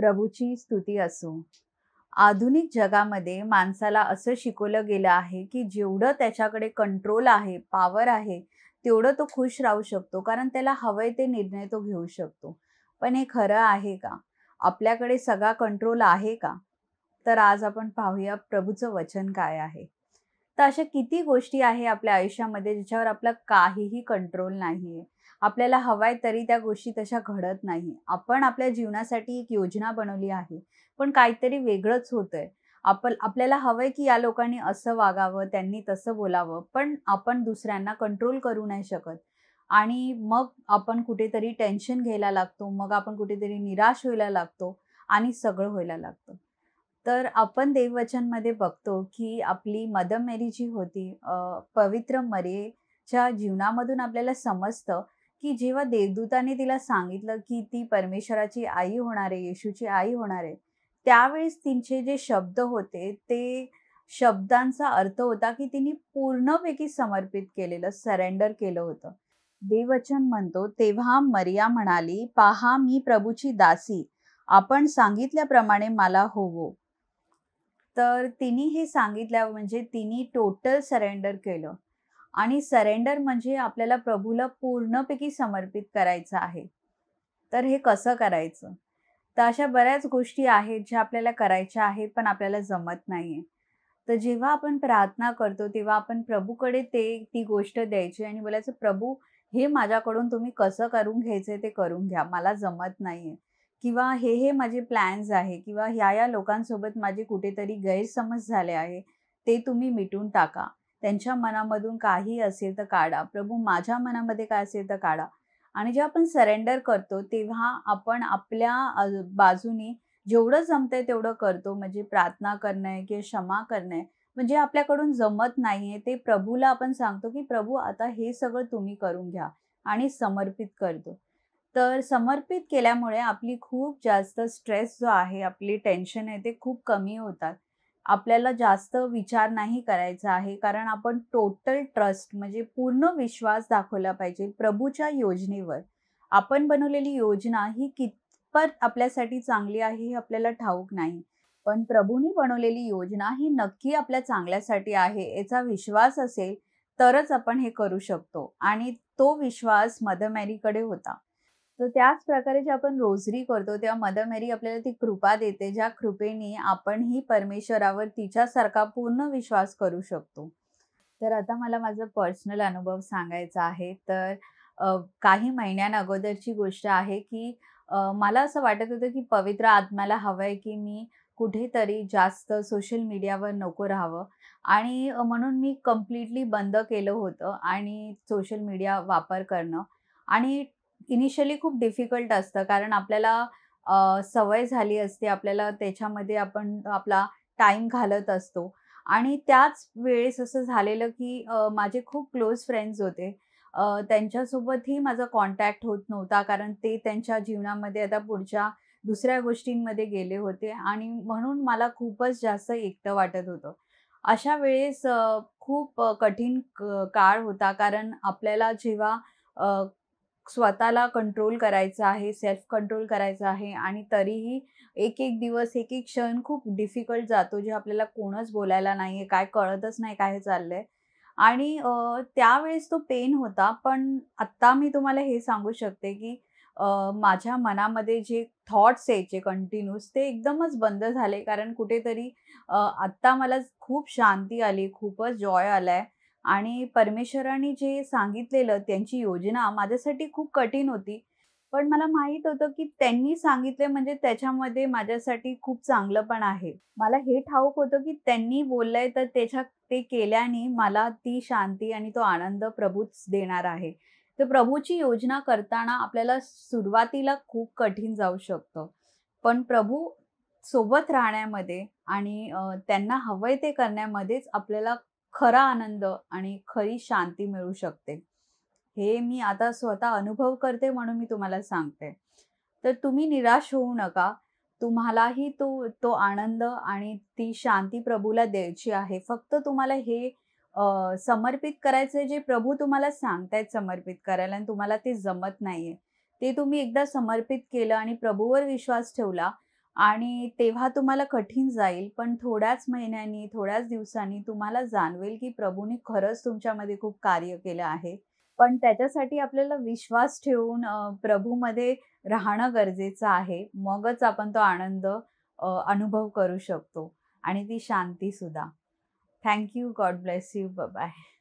प्रभूची स्तुती असो आधुनिक जगामध्ये माणसाला असं शिकवलं गेलं आहे की जेवढं त्याच्याकडे कंट्रोल आहे पावर आहे तेवढं तो खुश राहू शकतो कारण त्याला हवंय ते निर्णय तो घेऊ शकतो पण हे खरं आहे का आपल्याकडे सगळा कंट्रोल आहे का तर आज आपण पाहूया प्रभूचं वचन काय आहे तर अशा किती गोष्टी आहे आपल्या आयुष्यामध्ये ज्याच्यावर आपला काहीही कंट्रोल आहे आपल्याला हवाय तरी त्या गोष्टी तशा घडत नाही आपण आपल्या जीवनासाठी एक योजना बनवली आहे पण काहीतरी वेगळंच होतंय आपण आपल्याला हवंय की या लोकांनी असं वागावं त्यांनी तसं बोलावं पण आपण दुसऱ्यांना कंट्रोल करू नाही शकत आणि मग आपण कुठेतरी टेन्शन घ्यायला लागतो मग आपण कुठेतरी निराश व्हायला लागतो आणि सगळं व्हायला लागतं तर आपण देववचनमध्ये बघतो की आपली मदम मेरी जी होती पवित्र मरेच्या जीवनामधून आपल्याला समजतं की जेव्हा देवदूताने तिला सांगितलं की ती परमेश्वराची आई होणार आहे येशूची आई होणार आहे त्यावेळेस तिचे जे शब्द होते ते शब्दांचा अर्थ होता की तिने पूर्णपैकी समर्पित केलेलं सरेंडर केलं होतं देवचन म्हणतो तेव्हा मरिया म्हणाली पहा मी प्रभूची दासी आपण सांगितल्याप्रमाणे मला होवो तर तिने हे सांगितल्या म्हणजे तिने टोटल सरेंडर केलं आणि सरेंडर म्हणजे आपल्याला प्रभूला पूर्णपैकी समर्पित करायचं आहे तर हे कसं करायचं तर अशा बऱ्याच गोष्टी आहेत ज्या आपल्याला करायच्या आहेत पण आपल्याला जमत नाहीये तर जेव्हा आपण प्रार्थना करतो तेव्हा आपण प्रभूकडे ते ती गोष्ट द्यायची आणि बोलायचं प्रभू हे माझ्याकडून तुम्ही कसं करून घ्यायचे ते करून घ्या मला जमत नाहीये किंवा हे हे माझे प्लॅन्स आहे किंवा ह्या या लोकांसोबत माझे कुठेतरी गैरसमज झाले आहे ते तुम्ही मिटून टाका त्यांच्या मनामधून काही असेल तर काढा प्रभू माझ्या मनामध्ये काय असेल तर काढा आणि जेव्हा आपण सरेंडर करतो तेव्हा आपण आपल्या बाजूनी जेवढं जमतंय तेवढं करतो म्हणजे प्रार्थना करणं किंवा क्षमा करणं म्हणजे आपल्याकडून जमत नाहीये ते प्रभूला आपण सांगतो की प्रभू आता हे सगळं तुम्ही करून घ्या आणि समर्पित करतो तर समर्पित केल्यामुळे आपली खूप जास्त स्ट्रेस जो आहे आपली टेन्शन आहे ते खूप कमी होतात आपल्याला जास्त विचार नाही करायचा आहे कारण आपण टोटल ट्रस्ट म्हणजे पूर्ण विश्वास दाखवला पाहिजे प्रभूच्या योजनेवर आपण बनवलेली योजना ही कितपत आपल्यासाठी चांगली आहे हे आपल्याला ठाऊक नाही पण प्रभूंनी बनवलेली योजना ही नक्की आपल्या चांगल्यासाठी आहे याचा विश्वास असेल तरच आपण हे करू शकतो आणि तो विश्वास मदर मॅरीकडे होता तर त्याच प्रकारे जे आपण रोजरी करतो तेव्हा मदर मेरी आपल्याला ती कृपा देते ज्या कृपेने आपणही परमेश्वरावर तिच्यासारखा पूर्ण विश्वास करू शकतो तर आता मला माझा पर्सनल अनुभव सांगायचा आहे तर काही महिन्यां अगोदरची गोष्ट आहे की मला असं वाटत होतं की पवित्र आत्म्याला हवं आहे की मी कुठेतरी जास्त सोशल मीडियावर नको राहावं आणि म्हणून मी कम्प्लिटली बंद केलं होतं आणि सोशल मीडिया वापर करणं आणि इनिशियली खूप डिफिकल्ट असतं कारण आपल्याला सवय झाली असते आपल्याला त्याच्यामध्ये आपण आपला टाइम घालत असतो आणि त्याच वेळेस असं झालेलं की माझे खूप क्लोज फ्रेंड्स होते त्यांच्यासोबतही माझा कॉन्टॅक्ट होत नव्हता कारण ते त्यांच्या जीवनामध्ये आता पुढच्या दुसऱ्या गोष्टींमध्ये गेले होते आणि म्हणून मला खूपच जास्त एकटं वाटत होतं अशा वेळेस खूप कठीण काळ होता कारण आपल्याला जेव्हा स्वतःला कंट्रोल करायचं आहे सेल्फ कंट्रोल करायचं आहे आणि तरीही एक एक दिवस एक एक क्षण खूप डिफिकल्ट जातो जे आपल्याला कोणच बोलायला नाही आहे काय कळतच नाही काय चाललंय आणि त्यावेळेस तो पेन होता पण आत्ता मी तुम्हाला हे सांगू शकते की माझ्या मनामध्ये जे थॉट्स यायचे कंटिन्यूस ते एकदमच बंद झाले कारण कुठेतरी आत्ता मला खूप शांती आली खूपच जॉय आलाय आणि परमेश्वराने जे सांगितलेलं त्यांची योजना माझ्यासाठी खूप कठीण होती पण मला माहीत होतं की त्यांनी सांगितले म्हणजे त्याच्यामध्ये माझ्यासाठी खूप चांगलं पण आहे मला हे ठाऊक होतं की त्यांनी बोललंय तर त्याच्या ते केल्याने मला ती शांती आणि तो आनंद प्रभूच देणार आहे तर प्रभूची योजना करताना आपल्याला सुरुवातीला खूप कठीण जाऊ शकतं पण प्रभू सोबत राहण्यामध्ये आणि त्यांना हवंय ते करण्यामध्येच आपल्याला खरा आनंद आणि खरी शांती मिळू शकते हे मी आता स्वतः अनुभव करते म्हणून मी तुम्हाला सांगते तर तुम्ही निराश होऊ नका तुम्हालाही तो तो आनंद आणि ती शांती प्रभूला द्यायची आहे फक्त तुम्हाला हे समर्पित करायचं जे प्रभू तुम्हाला सांगतायत समर्पित करायला आणि तुम्हाला ते जमत नाहीये ते तुम्ही एकदा समर्पित केलं आणि प्रभूवर विश्वास ठेवला आणि तेव्हा तुम्हाला कठीण जाईल पण थोड्याच महिन्यांनी थोड्याच दिवसांनी तुम्हाला जाणवेल की प्रभूने खरंच तुमच्यामध्ये खूप कार्य केलं आहे पण त्याच्यासाठी आपल्याला विश्वास ठेवून प्रभूमध्ये राहणं गरजेचं आहे मगच आपण तो आनंद अनुभव करू शकतो आणि ती शांती सुद्धा thank you God bless you bye